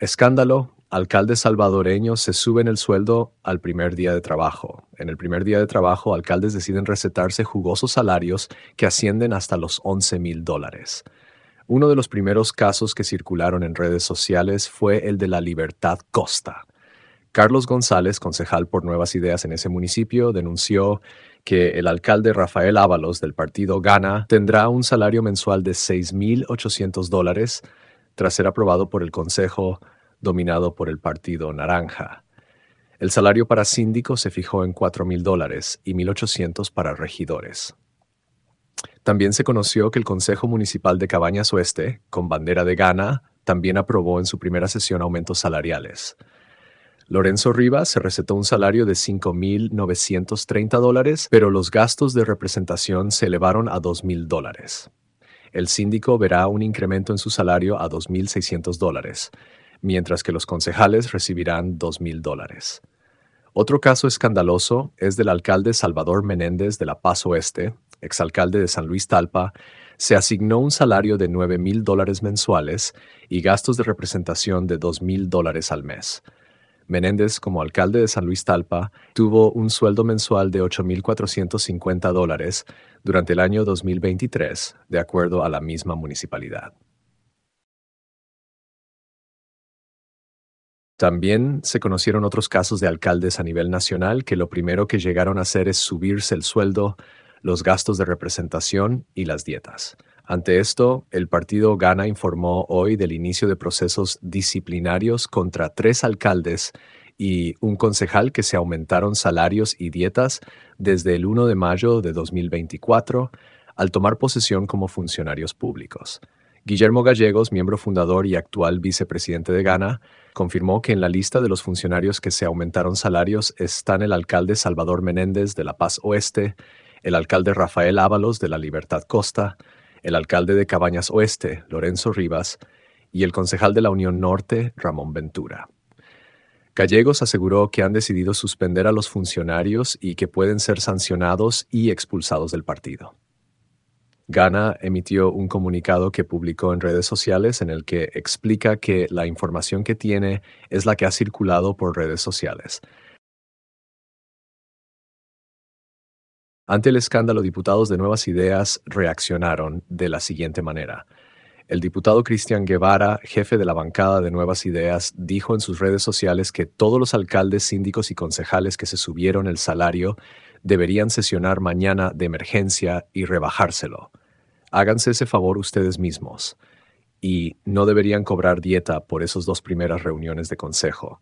Escándalo. Alcalde salvadoreño se suben el sueldo al primer día de trabajo. En el primer día de trabajo, alcaldes deciden recetarse jugosos salarios que ascienden hasta los 11 mil dólares. Uno de los primeros casos que circularon en redes sociales fue el de la Libertad Costa. Carlos González, concejal por Nuevas Ideas en ese municipio, denunció que el alcalde Rafael Ábalos del partido Gana tendrá un salario mensual de 6.800 dólares tras ser aprobado por el Consejo dominado por el Partido Naranja. El salario para síndicos se fijó en $4,000 dólares y 1.800 para regidores. También se conoció que el Consejo Municipal de Cabañas Oeste, con bandera de Ghana, también aprobó en su primera sesión aumentos salariales. Lorenzo Rivas se recetó un salario de 5.930 dólares, pero los gastos de representación se elevaron a 2.000 dólares el síndico verá un incremento en su salario a 2.600 dólares, mientras que los concejales recibirán 2.000 dólares. Otro caso escandaloso es del alcalde Salvador Menéndez de La Paz Oeste, exalcalde de San Luis Talpa, se asignó un salario de $9,000 dólares mensuales y gastos de representación de $2,000 dólares al mes. Menéndez, como alcalde de San Luis Talpa, tuvo un sueldo mensual de 8.450 dólares durante el año 2023, de acuerdo a la misma municipalidad. También se conocieron otros casos de alcaldes a nivel nacional que lo primero que llegaron a hacer es subirse el sueldo, los gastos de representación y las dietas. Ante esto, el partido Gana informó hoy del inicio de procesos disciplinarios contra tres alcaldes y un concejal que se aumentaron salarios y dietas desde el 1 de mayo de 2024 al tomar posesión como funcionarios públicos. Guillermo Gallegos, miembro fundador y actual vicepresidente de Ghana, confirmó que en la lista de los funcionarios que se aumentaron salarios están el alcalde Salvador Menéndez de La Paz Oeste, el alcalde Rafael Ábalos de La Libertad Costa, el alcalde de Cabañas Oeste, Lorenzo Rivas, y el concejal de la Unión Norte, Ramón Ventura. Gallegos aseguró que han decidido suspender a los funcionarios y que pueden ser sancionados y expulsados del partido. Gana emitió un comunicado que publicó en redes sociales en el que explica que la información que tiene es la que ha circulado por redes sociales, Ante el escándalo, diputados de Nuevas Ideas reaccionaron de la siguiente manera. El diputado Cristian Guevara, jefe de la bancada de Nuevas Ideas, dijo en sus redes sociales que todos los alcaldes, síndicos y concejales que se subieron el salario deberían sesionar mañana de emergencia y rebajárselo. Háganse ese favor ustedes mismos. Y no deberían cobrar dieta por esas dos primeras reuniones de consejo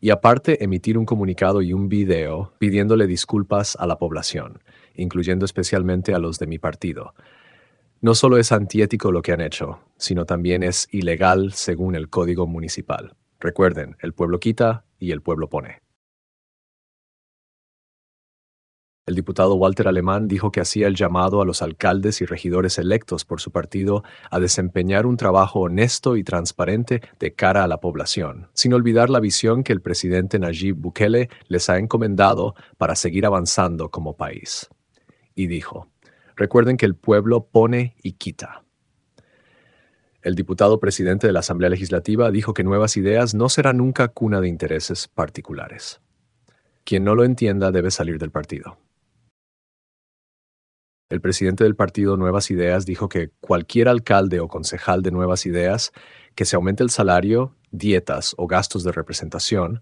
y aparte emitir un comunicado y un video pidiéndole disculpas a la población, incluyendo especialmente a los de mi partido. No solo es antiético lo que han hecho, sino también es ilegal según el Código Municipal. Recuerden, el pueblo quita y el pueblo pone. El diputado Walter Alemán dijo que hacía el llamado a los alcaldes y regidores electos por su partido a desempeñar un trabajo honesto y transparente de cara a la población, sin olvidar la visión que el presidente Nayib Bukele les ha encomendado para seguir avanzando como país. Y dijo, recuerden que el pueblo pone y quita. El diputado presidente de la Asamblea Legislativa dijo que nuevas ideas no será nunca cuna de intereses particulares. Quien no lo entienda debe salir del partido. El presidente del partido Nuevas Ideas dijo que cualquier alcalde o concejal de Nuevas Ideas que se aumente el salario, dietas o gastos de representación,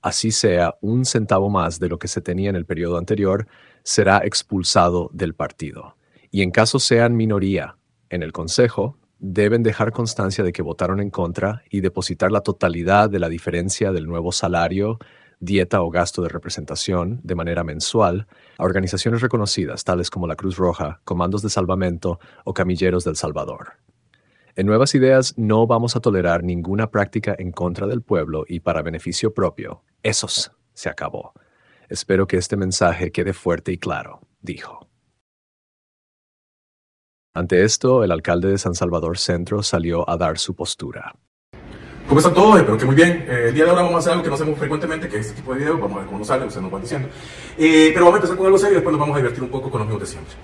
así sea un centavo más de lo que se tenía en el periodo anterior, será expulsado del partido. Y en caso sean minoría en el Consejo, deben dejar constancia de que votaron en contra y depositar la totalidad de la diferencia del nuevo salario, dieta o gasto de representación de manera mensual a organizaciones reconocidas tales como la Cruz Roja, Comandos de Salvamento o Camilleros del Salvador. En Nuevas Ideas no vamos a tolerar ninguna práctica en contra del pueblo y para beneficio propio. Esos se acabó. Espero que este mensaje quede fuerte y claro, dijo. Ante esto, el alcalde de San Salvador Centro salió a dar su postura. ¿Cómo están todos? Espero que muy bien. Eh, el día de ahora vamos a hacer algo que no hacemos frecuentemente, que es este tipo de videos. Vamos a ver cómo nos sale, ustedes nos van diciendo. Eh, pero vamos a empezar con algo serio y después nos vamos a divertir un poco con los amigos de siempre.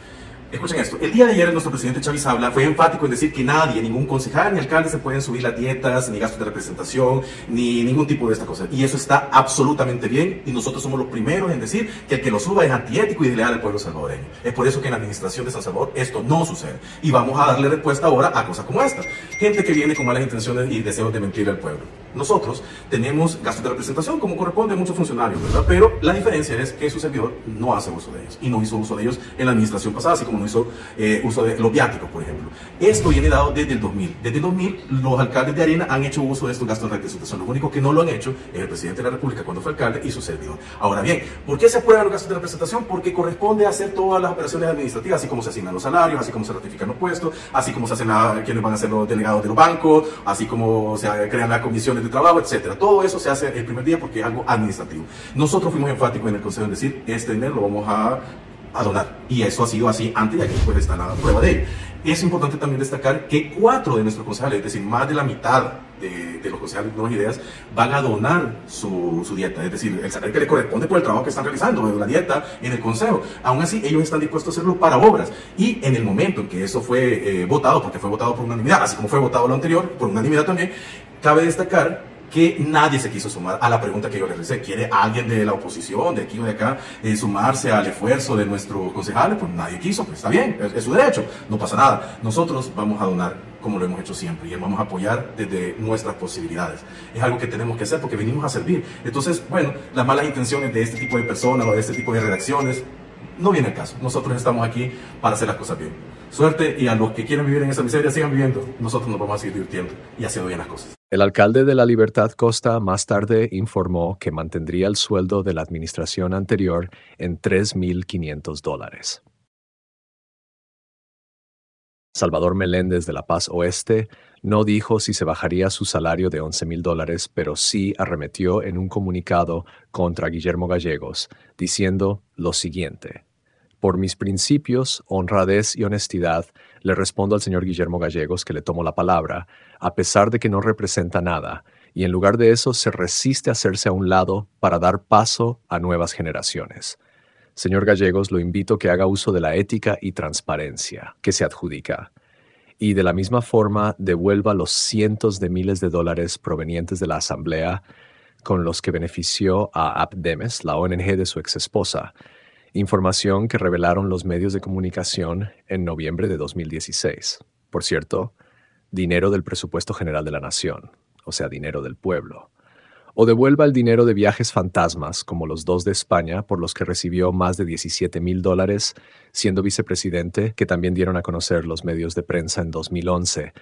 Escuchen esto. El día de ayer nuestro presidente Chávez habla fue enfático en decir que nadie, ningún concejal ni alcalde se pueden subir las dietas, ni gastos de representación, ni ningún tipo de esta cosa. Y eso está absolutamente bien y nosotros somos los primeros en decir que el que lo suba es antiético y desleal al pueblo salvadoreño. Es por eso que en la administración de San Salvador esto no sucede. Y vamos a darle respuesta ahora a cosas como esta. Gente que viene con malas intenciones y deseos de mentir al pueblo. Nosotros tenemos gastos de representación como corresponde a muchos funcionarios, ¿verdad? Pero la diferencia es que su servidor no hace uso de ellos y no hizo uso de ellos en la administración pasada, así como no hizo eh, uso de los viáticos, por ejemplo. Esto viene dado desde el 2000. Desde el 2000 los alcaldes de Arena han hecho uso de estos gastos de representación. Lo único que no lo han hecho es el presidente de la República cuando fue alcalde y su servidor. Ahora bien, ¿por qué se aprueban los gastos de representación? Porque corresponde hacer todas las operaciones administrativas, así como se asignan los salarios, así como se ratifican los puestos, así como se hacen quienes van a ser los delegados de los bancos, así como se crean las comisiones de trabajo, etcétera. Todo eso se hace el primer día porque es algo administrativo. Nosotros fuimos enfáticos en el consejo en decir, este dinero lo vamos a, a donar. Y eso ha sido así antes y aquí pues está la prueba de ello. Es importante también destacar que cuatro de nuestros concejales, es decir, más de la mitad de, los concejales de Nuevas Ideas, van a donar su, su, dieta, es decir, el salario que le corresponde por el trabajo que están realizando, la dieta en el consejo. Aún así, ellos están dispuestos a hacerlo para obras. Y en el momento en que eso fue eh, votado, porque fue votado por unanimidad, así como fue votado lo anterior, por unanimidad también, Cabe destacar que nadie se quiso sumar a la pregunta que yo les hice. ¿Quiere alguien de la oposición, de aquí o de acá, eh, sumarse al esfuerzo de nuestro concejal? Pues nadie quiso, pues está bien, es, su derecho, no pasa nada. Nosotros vamos a donar como lo hemos hecho siempre y vamos a apoyar desde nuestras posibilidades. Es algo que tenemos que hacer porque venimos a servir. Entonces, bueno, las malas intenciones de este tipo de personas o de este tipo de reacciones, no viene el caso. Nosotros estamos aquí para hacer las cosas bien. Suerte y a los que quieren vivir en esa miseria sigan viviendo. Nosotros nos vamos a seguir divirtiendo y haciendo bien las cosas. El alcalde de La Libertad Costa más tarde informó que mantendría el sueldo de la administración anterior en 3.500 dólares. Salvador Meléndez de La Paz Oeste no dijo si se bajaría su salario de 11.000 dólares, pero sí arremetió en un comunicado contra Guillermo Gallegos, diciendo lo siguiente. Por mis principios, honradez y honestidad, le respondo al señor Guillermo Gallegos que le tomo la palabra, a pesar de que no representa nada, y en lugar de eso se resiste a hacerse a un lado para dar paso a nuevas generaciones. Señor Gallegos, lo invito a que haga uso de la ética y transparencia que se adjudica y de la misma forma devuelva los cientos de miles de dólares provenientes de la Asamblea con los que benefició a Abdemes, la ONG de su exesposa, información que revelaron los medios de comunicación en noviembre de 2016. Por cierto, dinero del presupuesto general de la nación, o sea, dinero del pueblo. O devuelva el dinero de viajes fantasmas, como los dos de España, por los que recibió más de 17 mil dólares siendo vicepresidente, que también dieron a conocer los medios de prensa en 2011,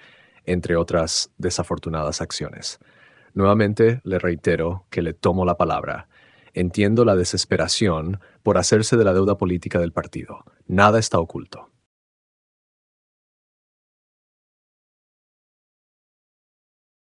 entre otras desafortunadas acciones. Nuevamente le reitero que le tomo la palabra Entiendo la desesperación por hacerse de la deuda política del partido. Nada está oculto.